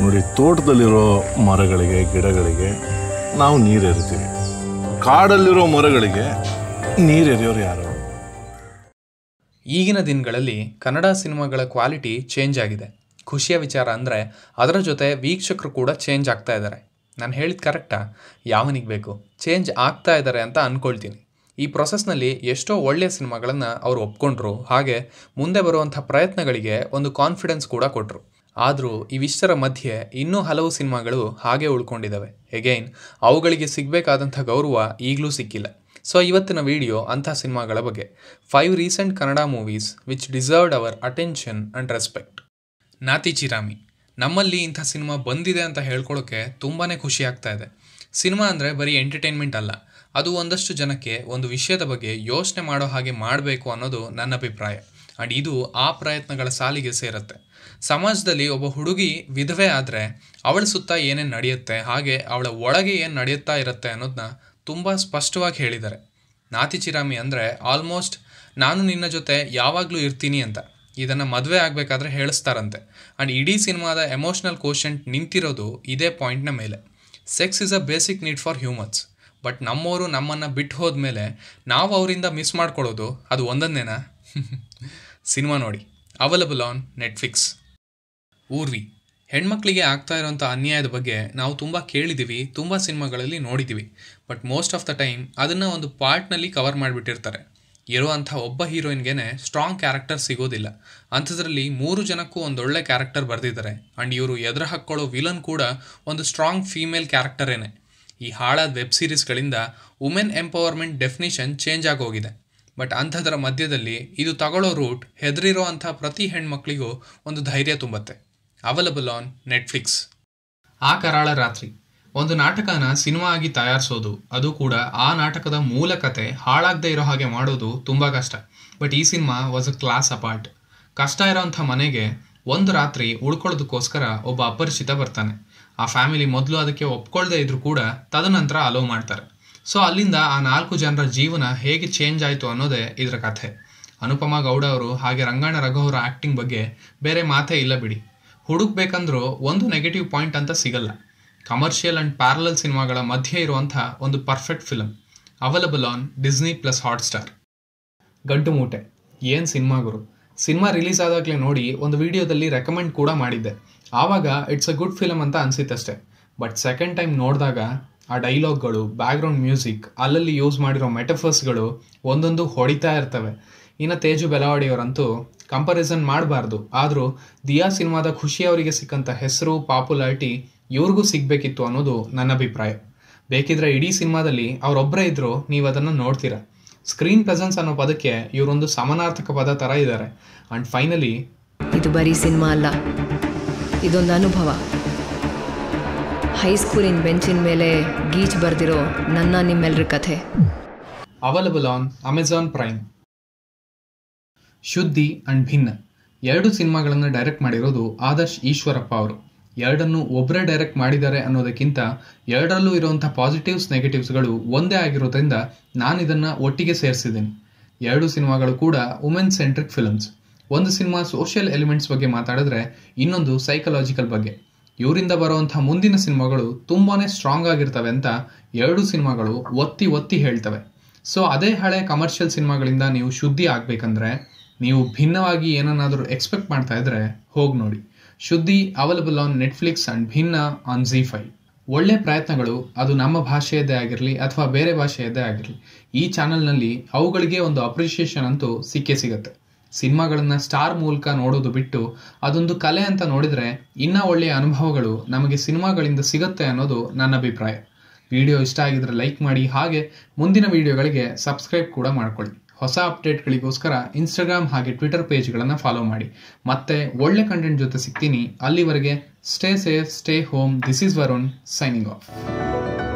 ನೋಡಿ ತೋಟದಲ್ಲಿರೋ ಮರಗಳಿಗೆ ಗಿಡಗಳಿಗೆ ನಾವು ನೀರು ಎರಿತೀವಿ ಕಾಡಲ್ಲಿರೋ ಮರಗಳಿಗೆ ನೀರು ಯಾರು ಈಗಿನ ದಿನಗಳಲ್ಲಿ ಕನ್ನಡ ಸಿನಿಮಾಗಳ ಕ್ವಾಲಿಟಿ ಚೇಂಜ್ ಆಗಿದೆ ಖುಷಿಯ ವಿಚಾರ ಅಂದರೆ ಅದರ ಜೊತೆ ವೀಕ್ಷಕರು ಕೂಡ ಚೇಂಜ್ ಆಗ್ತಾ ಇದ್ದಾರೆ ನಾನು ಹೇಳಿದ ಕರೆಕ್ಟಾ ಯಾವನಿಗೆ ಬೇಕು ಚೇಂಜ್ ಆಗ್ತಾ ಇದ್ದಾರೆ ಅಂತ ಅಂದ್ಕೊಳ್ತೀನಿ ಈ ಪ್ರೊಸೆಸ್ನಲ್ಲಿ ಎಷ್ಟೋ ಒಳ್ಳೆಯ ಸಿನಿಮಾಗಳನ್ನು ಅವರು ಒಪ್ಕೊಂಡ್ರು ಹಾಗೆ ಮುಂದೆ ಬರುವಂಥ ಪ್ರಯತ್ನಗಳಿಗೆ ಒಂದು ಕಾನ್ಫಿಡೆನ್ಸ್ ಕೂಡ ಕೊಟ್ಟರು ಆದರೂ ಇವಿಷ್ಟರ ಮಧ್ಯೆ ಇನ್ನೂ ಹಲವು ಸಿನಿಮಾಗಳು ಹಾಗೆ ಉಳ್ಕೊಂಡಿದ್ದಾವೆ ಎಗೈನ್ ಅವುಗಳಿಗೆ ಸಿಗಬೇಕಾದಂಥ ಗೌರವ ಈಗಲೂ ಸಿಕ್ಕಿಲ್ಲ ಸೊ ಇವತ್ತಿನ ವಿಡಿಯೋ ಅಂಥ ಸಿನಿಮಾಗಳ ಬಗ್ಗೆ five recent Kannada movies which deserved our attention and respect Nathicharami ನಮ್ಮಲ್ಲಿ ಇಂಥ ಸಿನಿಮಾ ಬಂದಿದೆ ಅಂತ ಹೇಳ್ಕೊಳ್ಳೋಕ್ಕೆ ತುಂಬಾ ಖುಷಿ ಆಗ್ತಾ ಇದೆ ಸಿನಿಮಾ ಅಂದರೆ ಬರೀ ಎಂಟರ್ಟೈನ್ಮೆಂಟ್ ಅಲ್ಲ ಅದು ಒಂದಷ್ಟು ಜನಕ್ಕೆ ಒಂದು ವಿಷಯದ ಬಗ್ಗೆ ಯೋಚನೆ ಮಾಡೋ ಹಾಗೆ ಮಾಡಬೇಕು ಅನ್ನೋದು ನನ್ನ ಅಭಿಪ್ರಾಯ ಆ್ಯಂಡ್ ಇದು ಆ ಪ್ರಯತ್ನಗಳ ಸಾಲಿಗೆ ಸೇರುತ್ತೆ ಸಮಾಜದಲ್ಲಿ ಒಬ್ಬ ಹುಡುಗಿ ವಿಧವೆ ಆದರೆ ಅವಳ ಸುತ್ತ ಏನೇನು ನಡೆಯುತ್ತೆ ಹಾಗೆ ಅವಳ ಒಳಗೆ ಏನು ನಡೆಯುತ್ತಾ ಇರುತ್ತೆ ಅನ್ನೋದನ್ನ ತುಂಬ ಸ್ಪಷ್ಟವಾಗಿ ಹೇಳಿದ್ದಾರೆ ನಾತಿಚಿರಾಮಿ ಅಂದರೆ ಆಲ್ಮೋಸ್ಟ್ ನಾನು ನಿನ್ನ ಜೊತೆ ಯಾವಾಗಲೂ ಇರ್ತೀನಿ ಅಂತ ಇದನ್ನು ಮದುವೆ ಆಗಬೇಕಾದ್ರೆ ಹೇಳಿಸ್ತಾರಂತೆ ಆ್ಯಂಡ್ ಇಡೀ ಸಿನಿಮಾದ ಎಮೋಷ್ನಲ್ ಕ್ವಶನ್ ನಿಂತಿರೋದು ಇದೇ ಪಾಯಿಂಟ್ನ ಮೇಲೆ sex is a basic need for humans but ನಮ್ಮವರು ನಮ್ಮನ್ನು ಬಿಟ್ಟು ಮೇಲೆ ನಾವು ಅವರಿಂದ ಮಿಸ್ ಮಾಡ್ಕೊಳ್ಳೋದು ಅದು ಒಂದನ್ನೇನಾ ಸಿನಿಮಾ ನೋಡಿ ಅವೈಲಬಲ್ ಆನ್ ನೆಟ್ಫ್ಲಿಕ್ಸ್ ಊರ್ವಿ ಹೆಣ್ಮಕ್ಳಿಗೆ ಆಗ್ತಾ ಇರೋಂಥ ಅನ್ಯಾಯದ ಬಗ್ಗೆ ನಾವು ತುಂಬ ಕೇಳಿದ್ದೀವಿ ತುಂಬ ಸಿನಿಮಾಗಳಲ್ಲಿ ನೋಡಿದ್ದೀವಿ but most of the time ಅದನ್ನು ಒಂದು ಪಾರ್ಟ್ನಲ್ಲಿ ಕವರ್ ಮಾಡಿಬಿಟ್ಟಿರ್ತಾರೆ ಇರೋವಂಥ ಒಬ್ಬ ಹೀರೋಯಿನ್ಗೆ ಸ್ಟ್ರಾಂಗ್ ಕ್ಯಾರೆಕ್ಟರ್ ಸಿಗೋದಿಲ್ಲ ಅಂಥದ್ರಲ್ಲಿ ಮೂರು ಜನಕ್ಕೂ ಒಂದೊಳ್ಳೆ ಕ್ಯಾರೆಕ್ಟರ್ ಬರೆದಿದ್ದಾರೆ ಆ್ಯಂಡ್ ಇವರು ಎದುರು ಹಾಕ್ಕೊಳ್ಳೋ ವಿಲನ್ ಕೂಡ ಒಂದು ಸ್ಟ್ರಾಂಗ್ ಫೀಮೇಲ್ ಕ್ಯಾರೆಕ್ಟರೇನೆ ಈ ಹಾಳಾದ ವೆಬ್ ಸೀರೀಸ್ಗಳಿಂದ ವುಮೆನ್ ಎಂಪವರ್ಮೆಂಟ್ ಡೆಫಿನಿಷನ್ ಚೇಂಜ್ ಆಗೋಗಿದೆ ಬಟ್ ಅಂಥದ್ರ ಮಧ್ಯದಲ್ಲಿ ಇದು ತಗೊಳ್ಳೋ ರೂಟ್ ಹೆದರಿರೋ ಅಂಥ ಪ್ರತಿ ಹೆಣ್ಮಕ್ಳಿಗೂ ಒಂದು ಧೈರ್ಯ ತುಂಬತ್ತೆ ಅವೈಲಬಲ್ ಆನ್ ನೆಟ್ಫ್ಲಿಕ್ಸ್ ಆ ಕರಾಳ ರಾತ್ರಿ ಒಂದು ನಾಟಕನ ಸಿನಿಮಾ ಆಗಿ ತಯಾರಿಸೋದು ಅದು ಕೂಡ ಆ ನಾಟಕದ ಮೂಲ ಕತೆ ಹಾಳಾಗದೇ ಇರೋ ಹಾಗೆ ಮಾಡೋದು ತುಂಬ ಕಷ್ಟ ಬಟ್ ಈ ಸಿನಿಮಾ ವಾಸ್ ಅ ಕ್ಲಾಸ್ ಅಪಾರ್ಟ್ ಕಷ್ಟ ಇರೋಂಥ ಮನೆಗೆ ಒಂದು ರಾತ್ರಿ ಉಳ್ಕೊಳ್ಳೋದಕ್ಕೋಸ್ಕರ ಒಬ್ಬ ಅಪರಿಚಿತ ಬರ್ತಾನೆ ಆ ಫ್ಯಾಮಿಲಿ ಮೊದಲು ಅದಕ್ಕೆ ಒಪ್ಕೊಳ್ಳದೆ ಇದ್ರು ಕೂಡ ತದನಂತರ ಅಲೋವ್ ಮಾಡ್ತಾರೆ ಸೊ ಅಲ್ಲಿಂದ ಆ ನಾಲ್ಕು ಜನರ ಜೀವನ ಹೇಗೆ ಚೇಂಜ್ ಆಯಿತು ಅನ್ನೋದೇ ಇದರ ಕಥೆ ಅನುಪಮ ಗೌಡ ಅವರು ಹಾಗೆ ರಂಗಣ್ಣ ರಘು ಅವರ ಆ್ಯಕ್ಟಿಂಗ್ ಬಗ್ಗೆ ಬೇರೆ ಮಾತೇ ಇಲ್ಲ ಬಿಡಿ ಹುಡುಕ್ಬೇಕಂದ್ರೂ ಒಂದು ನೆಗೆಟಿವ್ ಪಾಯಿಂಟ್ ಅಂತ ಸಿಗಲ್ಲ ಕಮರ್ಷಿಯಲ್ ಆ್ಯಂಡ್ ಪ್ಯಾರಲಲ್ ಸಿನಿಮಾಗಳ ಮಧ್ಯೆ ಇರುವಂಥ ಒಂದು perfect film available on Disney plus Hotstar Gantumoote ಏನು ಸಿನಿಮಾಗುರು ಸಿನಿಮಾ ರಿಲೀಸ್ ಆದಾಗಲೇ ನೋಡಿ ಒಂದು ವಿಡಿಯೋದಲ್ಲಿ ರೆಕಮೆಂಡ್ ಕೂಡ ಮಾಡಿದ್ದೆ ಆವಾಗ ಇಟ್ಸ್ ಅ ಗುಡ್ ಫಿಲಮ್ ಅಂತ ಅನಿಸಿತ್ತಷ್ಟೆ ಬಟ್ ಸೆಕೆಂಡ್ ಟೈಮ್ ನೋಡಿದಾಗ ಆ ಡೈಲಾಗ್ಗಳು ಬ್ಯಾಕ್ಗ್ರೌಂಡ್ ಮ್ಯೂಸಿಕ್ ಅಲ್ಲಲ್ಲಿ ಯೂಸ್ ಮಾಡಿರೋ ಮೆಟಫರ್ಸ್ಗಳು ಒಂದೊಂದು ಹೊಡಿತಾ ಇರ್ತವೆ ಇನ್ನು ತೇಜು ಬೆಲವಾಡಿಯವರಂತೂ ಕಂಪ್ಯಾರಿಸನ್ ಮಾಡಬಾರ್ದು ಆದರೂ ದಿಯಾ ಸಿನಿಮಾದ ಖುಷಿ ಅವರಿಗೆ ಸಿಕ್ಕಂಥ ಹೆಸರು ಪಾಪ್ಯುಲಾರಿಟಿ ಇವ್ರಿಗೂ ಸಿಗಬೇಕಿತ್ತು ಅನ್ನೋದು ನನ್ನ ಅಭಿಪ್ರಾಯ ಬೇಕಿದ್ರೆ ಇಡೀ ಸಿನಿಮಾದಲ್ಲಿ ಅವರೊಬ್ಬರೇ ಇದ್ರು ನೀವು ಅದನ್ನು ನೋಡ್ತೀರಾ ಸ್ಕ್ರೀನ್ ಪ್ರೆಸೆನ್ಸ್ ಅನ್ನೋ ಪದಕ್ಕೆ ಇವರೊಂದು ಸಮಾನಾರ್ಥಕ ಪದ ಥರ ಇದ್ದಾರೆ ಅಂಡ್ ಫೈನಲಿ ಇದು ಬರೀ ಸಿನಿಮಾ ಅಲ್ಲ ಇದೊಂದು ಅನುಭವ ಹೈಸ್ಕೂಲಿನ ಬೆಂಚಿನ ಮೇಲೆ ಗೀಚ್ ಬರೆದಿರೋ ನನ್ನ ನಿಮ್ಮೆಲ್ಲರ ಕಥೆ available on Amazon Prime Shuddhi and Bhinna ಎರಡು ಸಿನಿಮಾಗಳನ್ನು ಡೈರೆಕ್ಟ್ ಮಾಡಿರೋದು ಆದರ್ಶ್ ಈಶ್ವರಪ್ಪ ಅವರು ಎರಡನ್ನು ಒಬ್ಬರೇ ಡೈರೆಕ್ಟ್ ಮಾಡಿದ್ದಾರೆ ಅನ್ನೋದಕ್ಕಿಂತ ಎರಡರಲ್ಲೂ ಇರುವಂಥ ಪಾಸಿಟಿವ್ಸ್ ನೆಗೆಟಿವ್ಸ್ಗಳು ಒಂದೇ ಆಗಿರೋದ್ರಿಂದ ನಾನು ಇದನ್ನು ಒಟ್ಟಿಗೆ ಸೇರಿಸಿದ್ದೀನಿ ಎರಡು ಸಿನಿಮಾಗಳು ಕೂಡ ವುಮೆನ್ ಸೆಂಟ್ರಿಕ್ ಫಿಲಮ್ಸ್ ಒಂದು ಸಿನಿಮಾ ಸೋಷಿಯಲ್ ಎಲಿಮೆಂಟ್ಸ್ ಬಗ್ಗೆ ಮಾತಾಡಿದ್ರೆ ಇನ್ನೊಂದು ಸೈಕಲಾಜಿಕಲ್ ಬಗ್ಗೆ ಇವರಿಂದ ಬರುವಂತಹ ಮುಂದಿನ ಸಿನಿಮಾಗಳು ತುಂಬಾನೇ ಸ್ಟ್ರಾಂಗ್ ಆಗಿರ್ತವೆ ಅಂತ ಎರಡು ಸಿನಿಮಾಗಳು ಒತ್ತಿ ಒತ್ತಿ ಹೇಳ್ತವೆ ಸೊ ಅದೇ ಹಳೆ ಕಮರ್ಷಿಯಲ್ ಸಿನಿಮಾಗಳಿಂದ ನೀವು ಶುದ್ಧಿ ಆಗ್ಬೇಕಂದ್ರೆ ನೀವು ಭಿನ್ನವಾಗಿ ಏನನ್ನಾದರೂ ಎಕ್ಸ್ಪೆಕ್ಟ್ ಮಾಡ್ತಾ ಇದ್ರೆ ಹೋಗಿ ನೋಡಿ Shuddhi available on Netflix and Bhinna on Zee five ಒಳ್ಳೆ ಪ್ರಯತ್ನಗಳು ಅದು ನಮ್ಮ ಭಾಷೆಯದ್ದೇ ಆಗಿರಲಿ ಅಥವಾ ಬೇರೆ ಭಾಷೆಯದ್ದೇ ಆಗಿರಲಿ ಈ ಚಾನಲ್ನಲ್ಲಿ ಅವುಗಳಿಗೆ ಒಂದು ಅಪ್ರಿಷಿಯೇಷನ್ ಅಂತೂ ಸಿಕ್ಕೇ ಸಿಗುತ್ತೆ ಸಿನಿಮಾಗಳನ್ನು ಸ್ಟಾರ್ ಮೂಲಕ ನೋಡೋದು ಬಿಟ್ಟು ಅದೊಂದು ಕಲೆ ಅಂತ ನೋಡಿದರೆ ಇನ್ನೂ ಒಳ್ಳೆಯ ಅನುಭವಗಳು ನಮಗೆ ಸಿನಿಮಾಗಳಿಂದ ಸಿಗುತ್ತೆ ಅನ್ನೋದು ನನ್ನ ಅಭಿಪ್ರಾಯ ವಿಡಿಯೋ ಇಷ್ಟ ಆಗಿದ್ರೆ ಲೈಕ್ ಮಾಡಿ ಹಾಗೆ ಮುಂದಿನ ವಿಡಿಯೋಗಳಿಗೆ ಸಬ್ಸ್ಕ್ರೈಬ್ ಕೂಡ ಮಾಡ್ಕೊಳ್ಳಿ ಹೊಸ ಅಪ್ಡೇಟ್ಗಳಿಗೋಸ್ಕರ ಇನ್ಸ್ಟಾಗ್ರಾಮ್ ಹಾಗೆ ಟ್ವಿಟರ್ ಪೇಜ್ಗಳನ್ನು ಫಾಲೋ ಮಾಡಿ ಮತ್ತೆ ಒಳ್ಳೆ ಕಂಟೆಂಟ್ ಜೊತೆ ಸಿಗ್ತೀನಿ ಅಲ್ಲಿವರೆಗೆ stay safe stay home this is Varun signing of